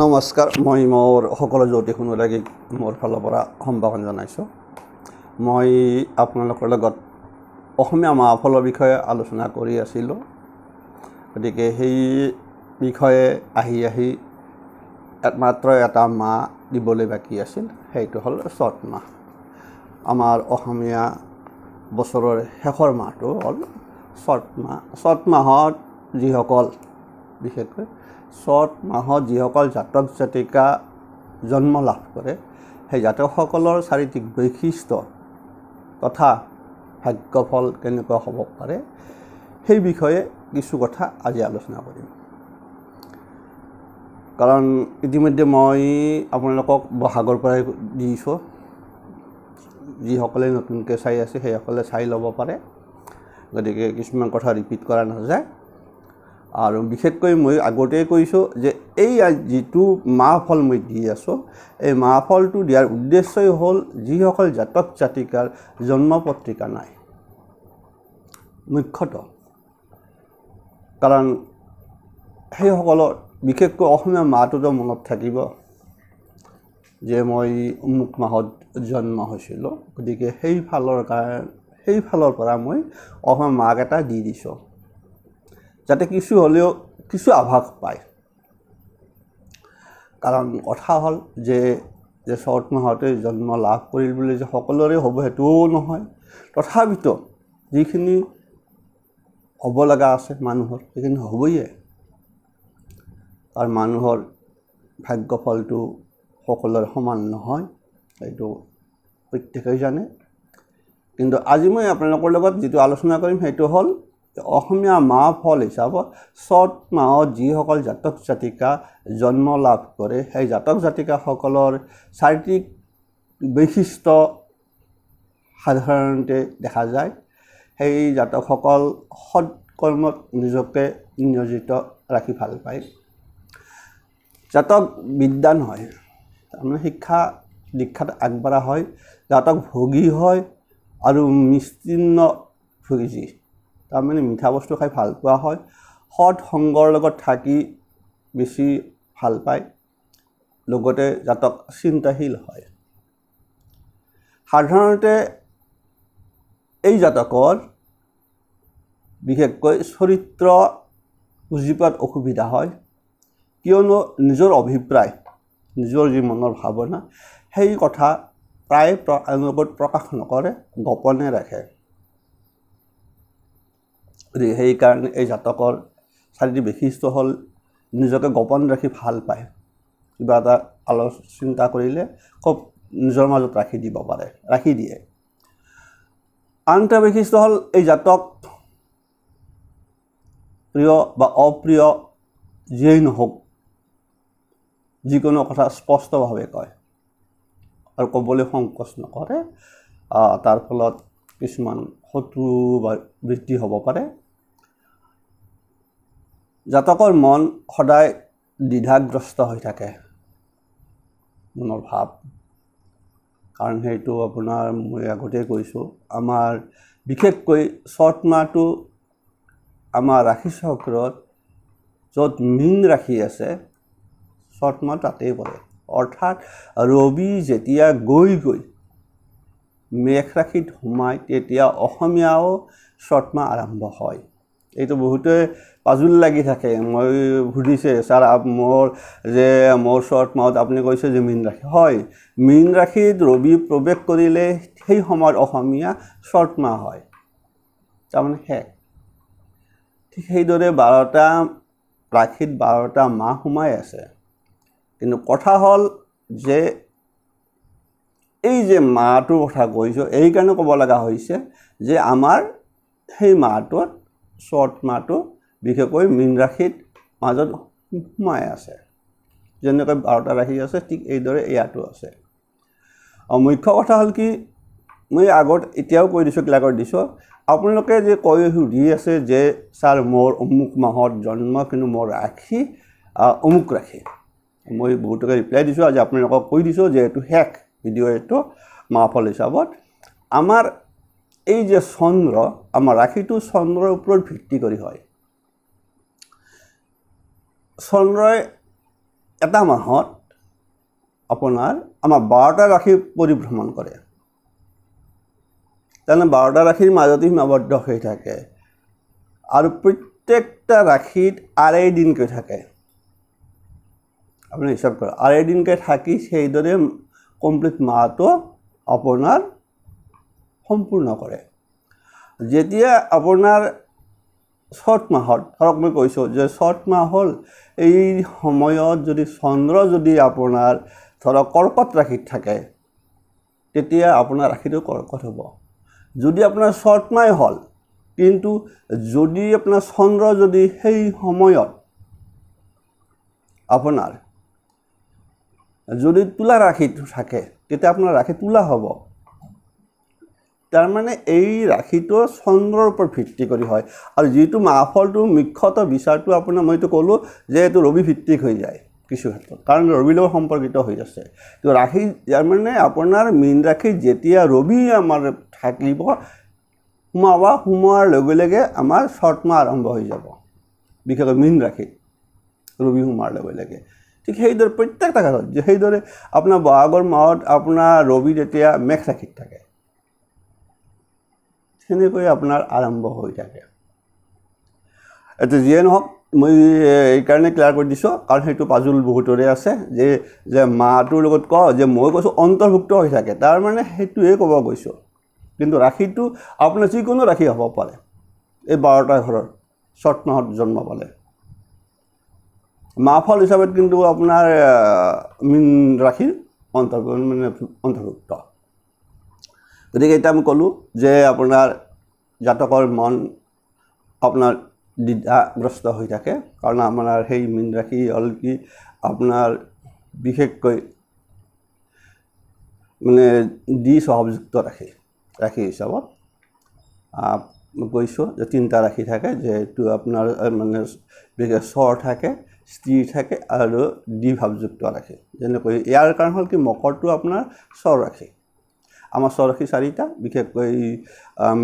নমস্কাৰ মই মোৰ সকলো জ্যোতিষুন্দী মোৰ ফালৰ পৰা সম্ভাষণ জনাইছোঁ মই আপোনালোকৰ লগত অসমীয়া মাহফলৰ বিষয়ে আলোচনা কৰি আছিলোঁ গতিকে সেই বিষয়ে আহি আহি মাত্ৰ এটা মাহ দিবলৈ বাকী আছিল সেইটো হ'ল চত মাহ আমাৰ অসমীয়া বছৰৰ শেষৰ মাহটো হ'ল চত মাহ চত মাহত যিসকল বিশেষকৈ চ'ত মাহত যিসকল জাতক জাতিকা জন্ম লাভ কৰে সেই জাতকসকলৰ চাৰিটিক বৈশিষ্ট্য তথা ভাগ্যফল কেনেকুৱা হ'ব পাৰে সেই বিষয়ে কিছু কথা আজি আলোচনা কৰিম কাৰণ ইতিমধ্যে মই আপোনালোকক বহাগৰ পৰাই দিছোঁ যিসকলে নতুনকৈ চাই আছে সেইসকলে চাই ল'ব পাৰে গতিকে কিছুমান কথা ৰিপিট কৰা নাযায় আৰু বিশেষকৈ মই আগতেই কৈছোঁ যে এই যিটো মাহ ফল মই দি আছোঁ এই মাহ ফলটো দিয়াৰ উদ্দেশ্যই হ'ল যিসকল জাতক জাতিকাৰ জন্ম পত্ৰিকা নাই মুখ্যতঃ কাৰণ সেইসকলৰ বিশেষকৈ অসমীয়া মাহটোতো মনত থাকিব যে মই অমুক মাহত জন্ম হৈছিলোঁ গতিকে সেইফালৰ কাৰণে সেইফালৰ পৰা মই অসমীয়া মাক এটা দি দিছোঁ যাতে কিছু হ'লেও কিছু আভাস পায় কাৰণ কথা হ'ল যে যে চৰ্ট মাহতে জন্ম লাভ কৰিল বুলি যে সকলোৰে হ'ব সেইটোও নহয় তথাপিতো যিখিনি হ'ব লগা আছে মানুহৰ সেইখিনি হ'বই আৰু মানুহৰ ভাগ্য ফলটো সকলোৰে সমান নহয় সেইটো প্ৰত্যেকেই জানে কিন্তু আজি মই আপোনালোকৰ লগত যিটো আলোচনা কৰিম সেইটো হ'ল অসমীয়া মাহ ফল হিচাপত চত মাহত যিসকল জাতক জাতিকা জন্ম লাভ কৰে সেই জাতক জাতিকাসকলৰ চাৰিত্ৰিক বৈশিষ্ট্য সাধাৰণতে দেখা যায় সেই জাতকসকল সৎ কৰ্মত নিজকে নিয়োজিত ৰাখি ভাল পায় জাতক বিদ্যান হয় তাৰমানে শিক্ষা দীক্ষাত আগবঢ়া হয় জাতক ভোগী হয় আৰু নিশ্চিন্ন ভোগী তাৰমানে মিঠা বস্তু খাই ভাল পোৱা হয় সৎ সংগৰ লগত থাকি বেছি ভাল পায় লগতে জাতক চিন্তাশীল হয় সাধাৰণতে এই জাতকৰ বিশেষকৈ চৰিত্ৰ বুজি পোৱাত অসুবিধা হয় কিয়নো নিজৰ অভিপ্ৰায় নিজৰ যি মনৰ ভাৱনা সেই কথা প্ৰায় আনৰ লগত প্ৰকাশ নকৰে গোপনে ৰাখে সেইকাৰণে এই জাতকৰ চাৰিটি বৈশিষ্ট্য হ'ল নিজকে গোপন ৰাখি ভাল পায় কিবা এটা আলো চিন্তা কৰিলে খুব নিজৰ মাজত ৰাখি দিব পাৰে ৰাখি দিয়ে আন এটা বৈশিষ্ট্য হ'ল এই জাতক প্ৰিয় বা অপ্ৰিয় যিয়েই নহওক যিকোনো কথা স্পষ্টভাৱে কয় আৰু ক'বলৈ সংকোচ নকৰে তাৰ ফলত কিছুমান শত্ৰু বা বৃদ্ধি হ'ব পাৰে জাতকৰ মন সদায় দ্বিধাগ্ৰস্ত হৈ থাকে মনৰ ভাৱ কাৰণ সেইটো আপোনাৰ মই আগতেই কৈছোঁ আমাৰ বিশেষকৈ চট মাহটো আমাৰ ৰাশি চক্ৰত য'ত মীন ৰাশি আছে চট মাহ তাতেই পৰে অৰ্থাৎ ৰবি যেতিয়া গৈ গৈ মেঘ ৰাশিত সোমায় তেতিয়া অসমীয়াও চট মাহ আৰম্ভ হয় এইটো বহুতে পাজুল লাগি থাকে মই সুধিছে ছাৰ মোৰ যে মোৰ শ্বৰ্ট মাউথ আপুনি কৈছে যে মীন ৰাখি হয় মীন ৰাখিত ৰবি প্ৰৱেশ কৰিলে সেই সময়ত অসমীয়া শ্বৰ্ট মাহ হয় তাৰমানে শেষ ঠিক সেইদৰে বাৰটা ৰাখিত বাৰটা মাহ সোমাই আছে কিন্তু কথা হ'ল যে এই যে মাহটোৰ কথা কৈছোঁ এইকাৰণে ক'ব লগা হৈছে যে আমাৰ সেই মাহটোত শ্বৰ্ট মাহটো বিশেষকৈ মীন ৰাশিত মাজত সোমাই আছে যেনেকৈ বাৰটা ৰাশি আছে ঠিক এইদৰে ইয়াতো আছে আৰু মুখ্য কথা হ'ল কি মই আগত এতিয়াও কৈ দিছোঁ কিলাকৰ দিছোঁ আপোনালোকে যে কৈ সুধি আছে যে ছাৰ মোৰ অমুক মাহত জন্ম কিন্তু মোৰ ৰাখি অমুক ৰাখি মই বহুতকে ৰিপ্লাই দিছোঁ আজি আপোনালোকক কৈ দিছোঁ যে এইটো শেষ ভিডিঅ' এইটো মাহফল হিচাপত আমাৰ এই যে চন্দ্ৰ আমাৰ ৰাশিটো চন্দ্ৰৰ ওপৰত ভিত্তি কৰি হয় চন্দ্ৰই এটা মাহত আপোনাৰ আমাৰ বাৰটা ৰাশি পৰিভ্ৰমণ কৰে তেনে বাৰটা ৰাশিৰ মাজতে সীমাবদ্ধ হৈ থাকে আৰু প্ৰত্যেকটা ৰাশিত আঢ়ৈ দিনকৈ থাকে আপুনি হিচাপ কৰক আঢ়ৈ দিনকৈ থাকি সেইদৰে কমপ্লিট মাহটো আপোনাৰ সম্পূৰ্ণ কৰে যেতিয়া আপোনাৰ চত মাহত ধৰক মই কৈছোঁ যে চত মাহ হ'ল এই সময়ত যদি চন্দ্ৰ যদি আপোনাৰ ধৰক কৰ্কট ৰাশিত থাকে তেতিয়া আপোনাৰ ৰাশিটো কৰ্কট হ'ব যদি আপোনাৰ চত মাহ হ'ল কিন্তু যদি আপোনাৰ চন্দ্ৰ যদি সেই সময়ত আপোনাৰ যদি তোলা ৰাশিত থাকে তেতিয়া আপোনাৰ ৰাশি তোলা হ'ব তাৰমানে এই ৰাশিটো চন্দ্ৰৰ ওপৰত ভিত্তি কৰি হয় আৰু যিটো মাহফলটো মুখ্যত বিচাৰটো আপোনাৰ মইতো ক'লোঁ যে এইটো ৰবি ভিত্তিক হৈ যায় কিছু ক্ষেত্ৰত কাৰণ ৰবি লগত সম্পৰ্কিত হৈ আছে তো ৰাশি তাৰমানে আপোনাৰ মীন ৰাশি যেতিয়া ৰবি আমাৰ থাকিব সোমাব সোমোৱাৰ লগে লগে আমাৰ চৰ্টমা আৰম্ভ হৈ যাব বিশেষকৈ মীন ৰাশিত ৰবি সোমোৱাৰ লগে লগে ঠিক সেইদৰে প্ৰত্যেকটা ক্ষেত্ৰত সেইদৰে আপোনাৰ বহাগৰ মাহত আপোনাৰ ৰবি যেতিয়া মেঘ ৰাশিত থাকে সেনেকৈ আপোনাৰ আৰম্ভ হৈ থাকে এতিয়া যিয়ে নহওক মই এইকাৰণে ক্লিয়াৰ কৰি দিছোঁ কাৰণ সেইটো পাজুল বহুতৰে আছে যে যে মাটোৰ লগত কওঁ যে মই কৈছোঁ অন্তৰ্ভুক্ত হৈ থাকে তাৰমানে সেইটোৱে ক'ব গৈছোঁ কিন্তু ৰাশিটো আপোনাৰ যিকোনো ৰাশি হ'ব পাৰে এই বাৰটা ঘৰৰ মাহত জন্ম পালে মা ফল হিচাপে কিন্তু আপোনাৰ মীন ৰাশিৰ অন্তৰ্ভুক্ত মানে অন্তৰ্ভুক্ত গতিকে এতিয়া আমি ক'লোঁ যে আপোনাৰ জাতকৰ মন আপোনাৰ দ্বিধাগ্ৰস্ত হৈ থাকে কাৰণ আপোনাৰ সেই মীন ৰাশি হ'ল কি আপোনাৰ বিশেষকৈ মানে দি স্বভাৱযুক্ত ৰাখি ৰাখি হিচাপত মই কৈছোঁ যে তিনিটা ৰাখি থাকে যে এইটো আপোনাৰ মানে বিশেষ স্বৰ থাকে স্থিৰ থাকে আৰু ভাৱযুক্ত ৰাখে যেনেকৈ ইয়াৰ কাৰণ হ'ল কি মকৰটো আপোনাৰ স্বৰ ৰাখে আমাৰ চৰাশী চাৰিটা বিশেষকৈ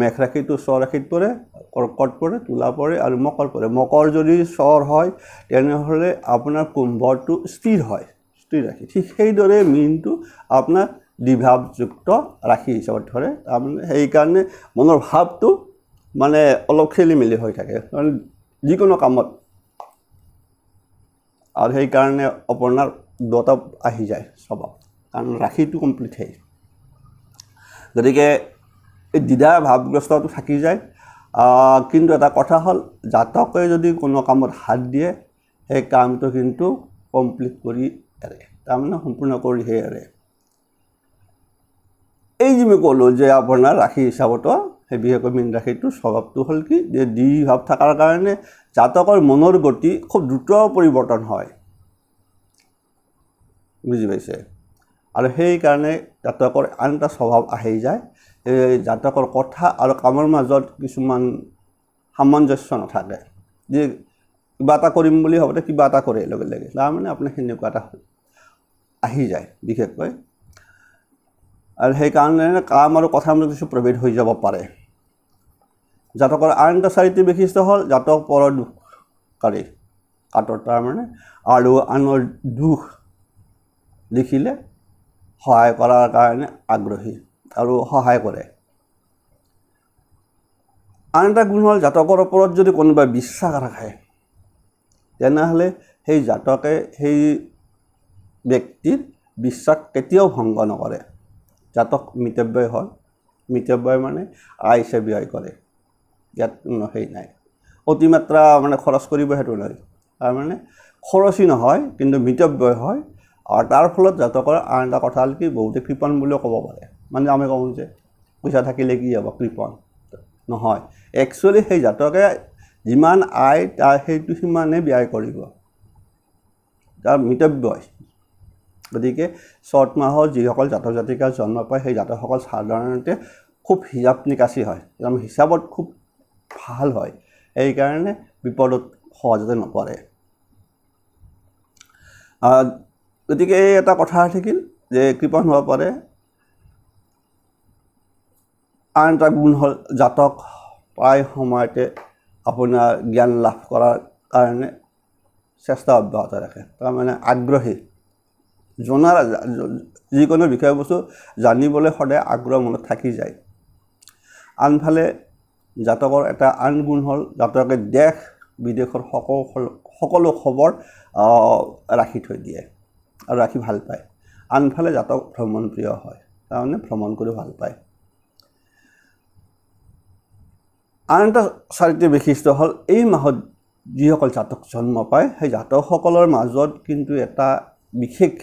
মেঘ ৰাশিটো চৰাশীত পৰে কৰ্কট পৰে তোলা পৰে আৰু মকৰ পৰে মকৰ যদি চৰ হয় তেনেহ'লে আপোনাৰ কুম্ভটো স্থিৰ হয় স্থিৰ ৰাখি ঠিক সেইদৰে মীনটো আপোনাৰ দ্বিভাৱযুক্ত ৰাশি হিচাপত ধৰে তাৰমানে সেইকাৰণে মনৰ ভাৱটো মানে অলপ খেলি মেলি হৈ থাকে কাৰণ যিকোনো কামত আৰু সেইকাৰণে আপোনাৰ দত আহি যায় স্বভাৱ কাৰণ ৰাশিটো কমপ্লিট হয় গতিকে এই দ্বিধা ভাৱগ্ৰস্তটো থাকি যায় কিন্তু এটা কথা হ'ল জাতকে যদি কোনো কামত হাত দিয়ে সেই কামটো কিন্তু কমপ্লিট কৰি এৰে তাৰমানে সম্পূৰ্ণ কৰিহে এৰে এই যি মই ক'লোঁ যে আপোনাৰ ৰাশি হিচাপতো সেই বিশেষকৈ মীন ৰাশিটোৰ স্বভাৱটো হ'ল কি যে দ্বি ভাৱ থকাৰ কাৰণে জাতকৰ মনৰ গতি খুব দ্ৰুত পৰিৱৰ্তন হয় বুজি পাইছে আৰু সেইকাৰণে জাতকৰ আন এটা স্বভাৱ আহি যায় এই জাতকৰ কথা আৰু কামৰ মাজত কিছুমান সামঞ্জস্য নাথাকে যে কিবা এটা কৰিম বুলি ভাবোঁতে কিবা এটা কৰে লগে লগে তাৰমানে আপোনাৰ সেনেকুৱা এটা আহি যায় বিশেষকৈ আৰু সেইকাৰণে কাম আৰু কথাৰ মাজত কিছু প্ৰভেদ হৈ যাব পাৰে জাতকৰ আন এটা চাৰিটি বৈশিষ্ট্য হ'ল জাতক পৰৰ দুখকাৰী কাটৰ তাৰমানে আৰু আনৰ দুখ দেখিলে সহায় কৰাৰ কাৰণে আগ্ৰহী আৰু সহায় কৰে আন এটা গুণ হ'ল জাতকৰ ওপৰত যদি কোনোবাই বিশ্বাস ৰাখে তেনেহ'লে সেই জাতকে সেই ব্যক্তিৰ বিশ্বাস কেতিয়াও ভংগ নকৰে জাতক মিতব্যয় হয় মিতব্যয় মানে আই চে ব্যয় কৰে ইয়াত সেই নাই অতিমাত্ৰা মানে খৰচ কৰিব সেইটো নাই তাৰমানে খৰচী নহয় কিন্তু মিতব্যয় হয় আৰু তাৰ ফলত জাতকৰ আন এটা কথা হ'ল কি বহুতে কৃপণ বুলিও ক'ব পাৰে মানে আমি কওঁ যে পইচা থাকিলে কি হ'ব কৃপণ নহয় একচুৱেলি সেই জাতকে যিমান আয় তাৰ সেইটো সিমানে ব্যয় কৰিব তাৰ মিতব্য গতিকে চত মাহত যিসকল জাতক জাতিকা জন্ম পায় সেই জাতকসকল সাধাৰণতে খুব হিচাপ নিকাচি হয় আমি হিচাপত খুব ভাল হয় সেইকাৰণে বিপদত সহজতে নপৰে গতিকে এই এটা কথা থাকিল যে কৃপণ হ'ব পাৰে আন এটা গুণ হ'ল জাতক প্ৰায় সময়তে আপোনাৰ জ্ঞান লাভ কৰাৰ কাৰণে চেষ্টা অব্যাহত ৰাখে তাৰমানে আগ্ৰহী জনাৰ যিকোনো বিষয়বস্তু জানিবলৈ সদায় আগ্ৰহ মনত থাকি যায় আনফালে জাতকৰ এটা আন গুণ হ'ল জাতকে দেশ বিদেশৰ সকলো সকলো খবৰ ৰাখি থৈ দিয়ে আৰু ৰাখি ভাল পায় আনফালে জাতক ভ্ৰমণ প্ৰিয় হয় তাৰমানে ভ্ৰমণ কৰি ভাল পায় আন এটা চাৰিত্ৰ বিশিষ্ট হ'ল এই মাহত যিসকল জাতক জন্ম পায় সেই জাতকসকলৰ মাজত কিন্তু এটা বিশেষ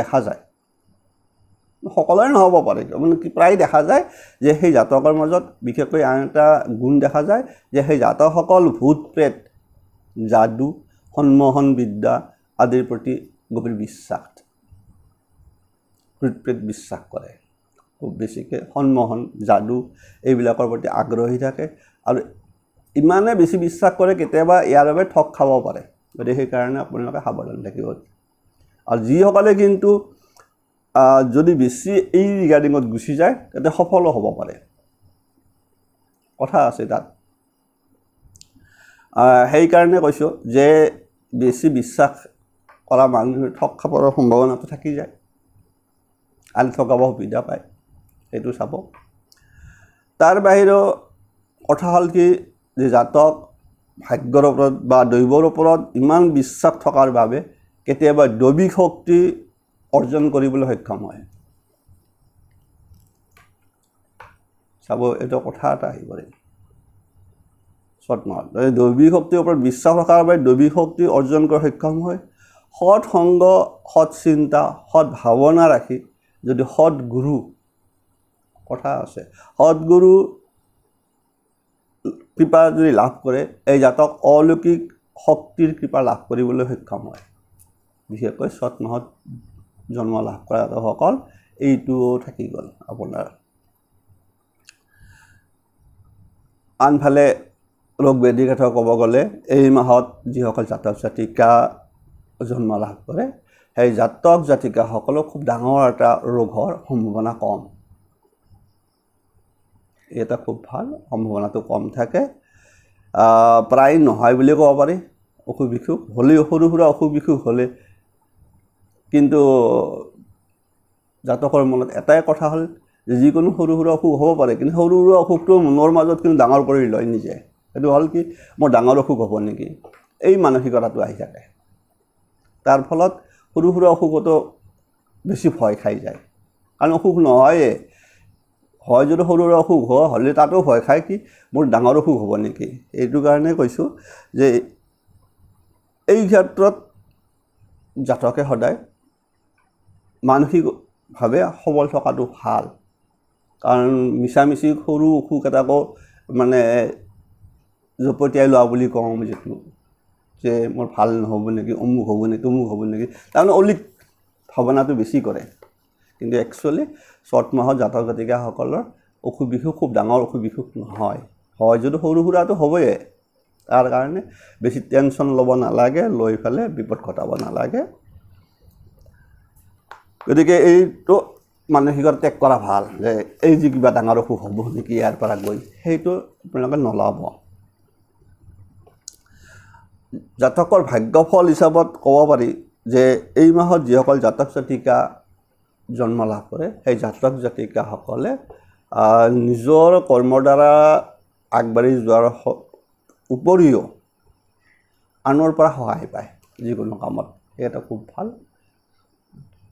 দেখা যায় সকলোৰে নহ'ব পাৰে মানে কি প্ৰায় দেখা যায় যে সেই জাতকৰ মাজত বিশেষকৈ আন এটা গুণ দেখা যায় যে সেই জাতকসকল ভূত প্ৰেত যাদু সন্মোহন বিদ্যা আদিৰ প্ৰতি গভীৰ বিশ্বাস প্ৰীতপ্ৰীত বিশ্বাস কৰে খুব বেছিকৈ সন্মোহন যাদু এইবিলাকৰ প্ৰতি আগ্ৰহী থাকে আৰু ইমানে বেছি বিশ্বাস কৰে কেতিয়াবা ইয়াৰ বাবে ঠগ খাব পাৰে গতিকে সেইকাৰণে আপোনালোকে সাৱধান থাকিব আৰু যিসকলে কিন্তু যদি বেছি এই ৰিগাৰ্ডিঙত গুচি যায় তাতে সফলো হ'ব পাৰে কথা আছে তাত সেইকাৰণে কৈছোঁ যে বেছি বিশ্বাস কৰা মানুহে ঠগ খাবৰ সম্ভাৱনাটো থাকি যায় আনি থকাব সুবিধা পায় সেইটো চাব তাৰ বাহিৰেও কথা হ'ল কি যে জাতক ভাগ্যৰ ওপৰত বা দৈৱৰ ওপৰত ইমান বিশ্বাস থকাৰ বাবে কেতিয়াবা দৈৱিক শক্তি অৰ্জন কৰিবলৈ সক্ষম হয় চাব এইটো কথা এটা আহি পৰে ছট মাহত দৈৱিক শক্তিৰ ওপৰত বিশ্বাস ৰখাৰ বাবে দৈৱিক শক্তি অৰ্জন কৰা সক্ষম হয় সৎসংগ সৎ ভাৱনা ৰাখি যদি সৎগুৰু কথা আছে সৎগুৰু কৃপা যদি লাভ কৰে এই জাতক অলৌকিক শক্তিৰ কৃপা লাভ কৰিবলৈ সক্ষম হয় বিশেষকৈ সৎ মাহত জন্ম লাভ কৰা জাতকসকল এইটোও থাকি গ'ল আপোনাৰ আনফালে ৰোগ ব্যাধিৰ ক'ব গ'লে এই মাহত যিসকল জাতক জাতিকা জন্ম লাভ কৰে সেই জাতক জাতিকাসকলক খুব ডাঙৰ এটা ৰোগৰ সম্ভাৱনা কম এই এটা খুব ভাল সম্ভাৱনাটো কম থাকে প্ৰায় নহয় বুলি ক'ব পাৰি অসুখ বিসুখ হ'লেও সৰু সুৰা অসুখ বিসুখ হ'লে কিন্তু জাতকৰ মনত এটাই কথা হ'ল যে যিকোনো সৰু সুৰা অসুখ হ'ব পাৰে কিন্তু সৰু সুৰা অসুখটো মনৰ মাজত কিন্তু ডাঙৰ কৰি লয় নিজে সেইটো হ'ল কি মোৰ ডাঙৰ অসুখ হ'ব নেকি এই মানসিকতাটো আহি থাকে তাৰ ফলত সৰু সুৰা অসুখতো বেছি ভয় খাই যায় কাৰণ অসুখ নহয়েই হয় যদি সৰু সুৰা অসুখ হয় হ'লে তাতো ভয় খায় কি মোৰ ডাঙৰ অসুখ হ'ব নেকি এইটো কাৰণে কৈছোঁ যে এই ক্ষেত্ৰত জাতকে সদায় মানসিকভাৱে সবল থকাটো ভাল কাৰণ মিছামিচি সৰু অসুখ এটাকো মানে জপতিয়াই লোৱা বুলি কওঁ যিটো যে মোৰ ভাল নহ'ব নেকি অমুক হ'ব নেকি তমুক হ'ব নেকি তাৰমানে অলিক ভাৱনাটো বেছি কৰে কিন্তু একচুৱেলি চত মাহত জাতক জাতিকাসকলৰ অসুখ বিসুখ খুব ডাঙৰ অসুখ বিসুখ নহয় হয় যদিও সৰু সুৰাটো হ'বই তাৰ কাৰণে বেছি টেনশ্যন ল'ব নালাগে লৈ পেলাই বিপদ ঘটাব নালাগে গতিকে এইটো মানসিকৰ টেগ কৰা ভাল যে এই যি কিবা ডাঙৰ অসুখ হ'ব নেকি ইয়াৰ পৰা গৈ সেইটো আপোনালোকে নলাব জাতকৰ ভাগ্যফল হিচাপত ক'ব পাৰি যে এই মাহত যিসকল জাতক জাতিকা জন্ম লাভ কৰে সেই জাতক জাতিকাসকলে নিজৰ কৰ্মৰ দ্বাৰা আগবাঢ়ি যোৱাৰ উপৰিও আনৰ পৰা সহায় পায় যিকোনো কামত সেই এটা খুব ভাল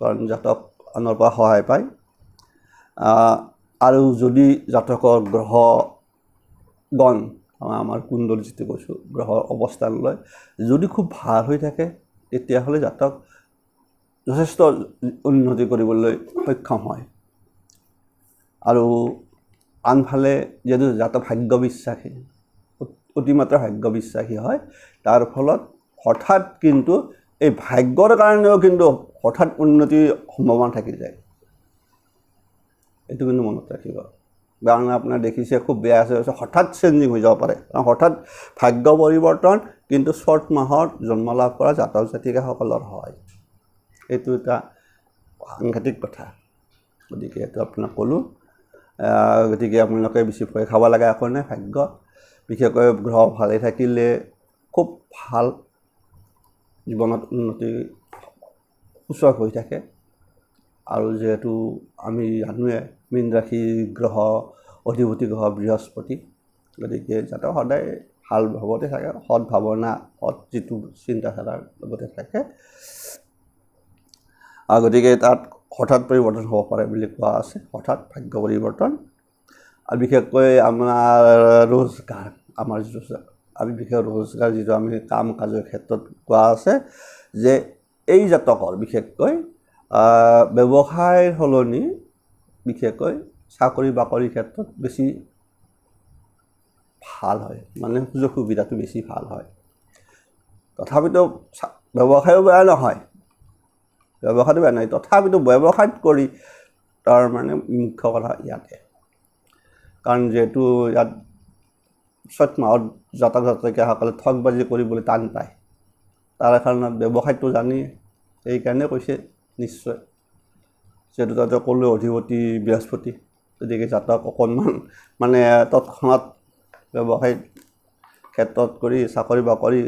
কাৰণ জাতক আনৰ পৰা সহায় পায় আৰু যদি জাতকৰ গ্ৰহ গ্ৰহগণ আমাৰ কুণ্ডল যিটো কৈছোঁ গ্ৰহৰ অৱস্থান লয় যদি খুব ভাল হৈ থাকে তেতিয়াহ'লে জাতক যথেষ্ট উন্নতি কৰিবলৈ সক্ষম হয় আৰু আনফালে যিহেতু জাতক ভাগ্য বিশ্বাসী অতিমাত্ৰা ভাগ্য বিশ্বাসী হয় তাৰ ফলত হঠাৎ কিন্তু এই ভাগ্যৰ কাৰণেও কিন্তু হঠাৎ উন্নতিৰ সম্ভাৱনা থাকি যায় এইটো কিন্তু মনত ৰাখিব কাৰণ আপোনাৰ দেখিছে খুব বেয়া আছে হঠাৎ চেঞ্জিং হৈ যাব পাৰে কাৰণ হঠাৎ ভাগ্য পৰিৱৰ্তন কিন্তু চৰ্ট মাহত জন্ম লাভ কৰা জাতক জাতিকাসকলৰ হয় এইটো এটা সাংঘাতিক কথা গতিকে এইটো আপোনাক ক'লোঁ গতিকে আপোনালোকে বেছি ভয় খাব লাগে একো নাই ভাগ্য বিশেষকৈ গ্ৰহ ভালে থাকিলে খুব ভাল জীৱনত উন্নতি সূচক হৈ থাকে আৰু যিহেতু আমি জানোৱে মীন ৰাশি গ্ৰহ অধিপতি গ্ৰহ বৃহস্পতি গতিকে যাতে সদায় ভাল ভাৱতে থাকে সৎ ভাৱনা সৎ যিটো চিন্তাধাৰাৰ লগতে থাকে আৰু গতিকে তাত হঠাৎ পৰিৱৰ্তন হ'ব পাৰে বুলি কোৱা আছে হঠাৎ ভাগ্য পৰিৱৰ্তন আৰু বিশেষকৈ আমাৰ ৰোজগাৰ আমাৰ যিটো আমি বিশেষ ৰোজগাৰ যিটো আমি কাম কাজৰ ক্ষেত্ৰত কোৱা আছে যে এই জাতকৰ বিশেষকৈ ব্যৱসায়ৰ সলনি বিশেষকৈ চাকৰি বাকৰিৰ ক্ষেত্ৰত বেছি ভাল হয় মানে সুযোগ সুবিধাটো বেছি ভাল হয় তথাপিতো ব্যৱসায়ো বেয়া নহয় ব্যৱসায়টো বেয়া নহয় তথাপিতো ব্যৱসায়ত কৰি তাৰ মানে মুখ্য কথা ইয়াতে কাৰণ যিহেতু ইয়াত ছত মাহত যাতায়াতকীয়াসকলে ঠগবাজি কৰিবলৈ টান পায় তাৰ কাৰণে ব্যৱসায়টো জানি সেইকাৰণে কৈছে নিশ্চয় যিহেতু তাত সকলোৱে অধিপতি বৃহস্পতি গতিকে যাতক অকণমান মানে তৎক্ষণাত ব্যৱসায়িক ক্ষেত্ৰত কৰি চাকৰি বাকৰি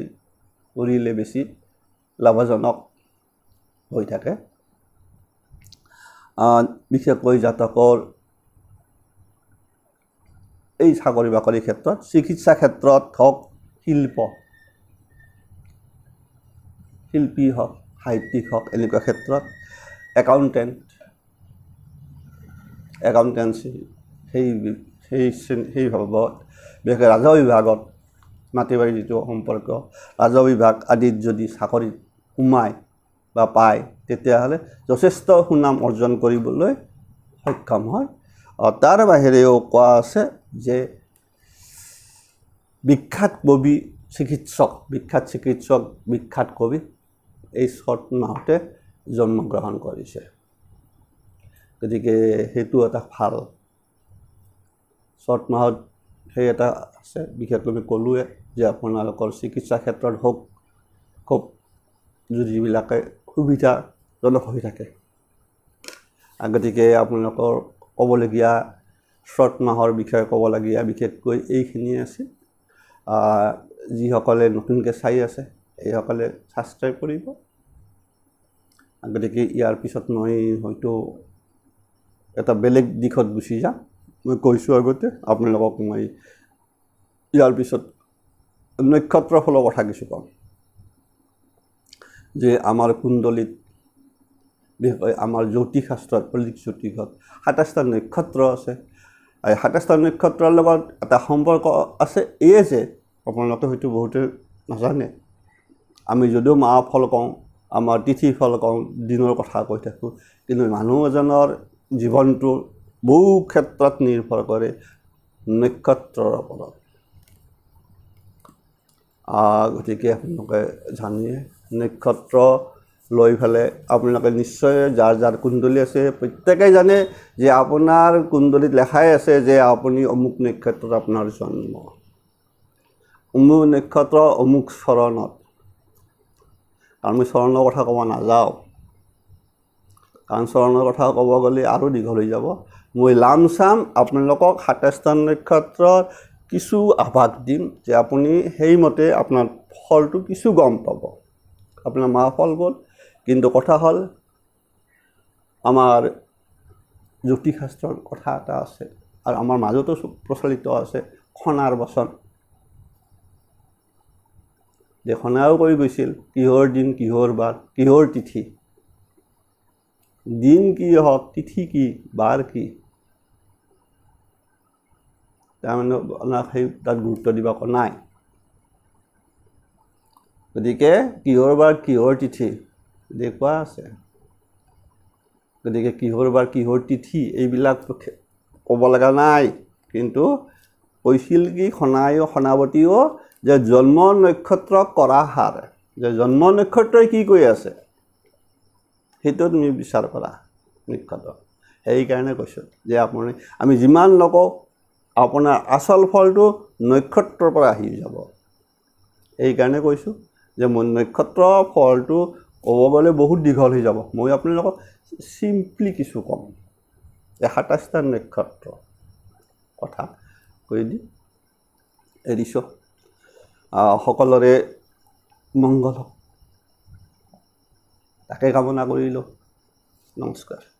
কৰিলে বেছি লাভজনক হৈ থাকে বিশেষকৈ জাতকৰ এই চাকৰি বাকৰি ক্ষেত্ৰত চিকিৎসা ক্ষেত্ৰত হওক শিল্প শিল্পী হওক সাহিত্যিক হওক এনেকুৱা ক্ষেত্ৰত একাউণ্টেণ্ট একাউণ্টেঞ্চি সেই সেই সেই ভাৱত বিশেষকৈ ৰাজহ বিভাগত মাটি বাৰী যিটো সম্পৰ্ক ৰাজহ বিভাগ আদিত যদি চাকৰিত সোমায় বা পায় তেতিয়াহ'লে যথেষ্ট সুনাম অৰ্জন কৰিবলৈ সক্ষম হয় তাৰ বাহিৰেও কোৱা আছে যে বিখ্যাত কবি চিকিৎসক বিখ্যাত চিকিৎসক বিখ্যাত কবি এই শ্বৰ্ট মাহতে জন্মগ্ৰহণ কৰিছে গতিকে সেইটো এটা ভাল চত মাহত সেই এটা আছে বিশেষকৈ আমি ক'লোৱে যে আপোনালোকৰ চিকিৎসা ক্ষেত্ৰত হওক খুব যিবিলাকে সুবিধাজনক হৈ থাকে গতিকে আপোনালোকৰ ক'বলগীয়া চত মাহৰ বিষয়ে ক'বলগীয়া বিশেষকৈ এইখিনিয়ে আছে যিসকলে নতুনকৈ চাই আছে এইসকলে ছাবস্ক্ৰাইব কৰিব গতিকে ইয়াৰ পিছত মই হয়তো এটা বেলেগ দিশত গুচি যাম মই কৈছোঁ আগতে আপোনালোকক মই ইয়াৰ পিছত ফলৰ কথা কিছু ক'ম যে আমাৰ কুণ্ডলীত বিশেষকৈ আমাৰ জ্যোতিষ শাস্ত্ৰত পলিক জ্যোতিষত সাতাইছটা নক্ষত্ৰ আছে এই সাতাইছটা নক্ষত্ৰৰ লগত এটা সম্পৰ্ক আছে এয়ে যে আপোনালোকে হয়তো বহুতে নাজানে আমি যদিও মা ফল কওঁ আমাৰ তিথিৰ ফল কওঁ দিনৰ কথা কৈ থাকোঁ কিন্তু মানুহ এজনৰ জীৱনটো বহু ক্ষেত্ৰত নিৰ্ভৰ কৰে নক্ষত্ৰৰ ওপৰত গতিকে আপোনালোকে জানে নক্ষত্ৰ লৈ পেলাই আপোনালোকে নিশ্চয় যাৰ যাৰ কুণ্ডলী আছে প্ৰত্যেকেই জানে যে আপোনাৰ কুণ্ডলীত লেখাই আছে যে আপুনি অমুক নক্ষত্ৰত আপোনাৰ জন্ম অমুক নক্ষত্ৰ অমুক চৰণত কাৰণ মই চৰণৰ কথা ক'ব নাযাওঁ কাৰণ চৰণৰ কথা ক'ব গ'লে আৰু দীঘল হৈ যাব মই লাম চাম আপোনালোকক সাতাইস্থান নক্ষত্ৰৰ কিছু আভাস দিম যে আপুনি সেইমতে আপোনাৰ ফলটো কিছু গম পাব আপোনাৰ মা ফল গ'ল কিন্তু কথা হ'ল আমাৰ জ্যোতিষশাস্ত্ৰৰ কথা এটা আছে আৰু আমাৰ মাজতো প্ৰচলিত আছে খনাৰ বচন যে কৈ গৈছিল কিহৰ দিন কিহৰ বাৰ কিহৰ তিথি দিন কি হওক তিথি কি বাৰ কি তাৰমানে আপোনাক সেই তাত গুৰুত্ব দিব আকৌ নাই গতিকে কিহৰ বাৰ কিহৰ তিথি দেখুৱা আছে গতিকে কিহৰ বাৰ কিহৰ তিথি এইবিলাক ক'ব লগা নাই কিন্তু কৈছিল কি সনায়ো সনাৱতীয় যে জন্ম নক্ষত্ৰ কৰা সাৰ যে জন্ম নক্ষত্ৰই কি কৈ আছে সেইটো তুমি বিচাৰ কৰা নক্ষত্ৰ সেইকাৰণে কৈছোঁ যে আপুনি আমি যিমান নকওঁ আপোনাৰ আচল ফলটো নক্ষত্ৰৰ পৰা আহি যাব এইকাৰণে কৈছোঁ যে মোৰ নক্ষত্ৰ ফলটো ক'ব গ'লে বহুত দীঘল হৈ যাব মই আপোনালোকক চিম্পলি কিছু ক'ম যে সাতাইছটা নক্ষত্ৰ কথা কৈ দিম এৰিছোঁ সকলোৰে মংগল হওক তাকে কামনা কৰিলোঁ নমস্কাৰ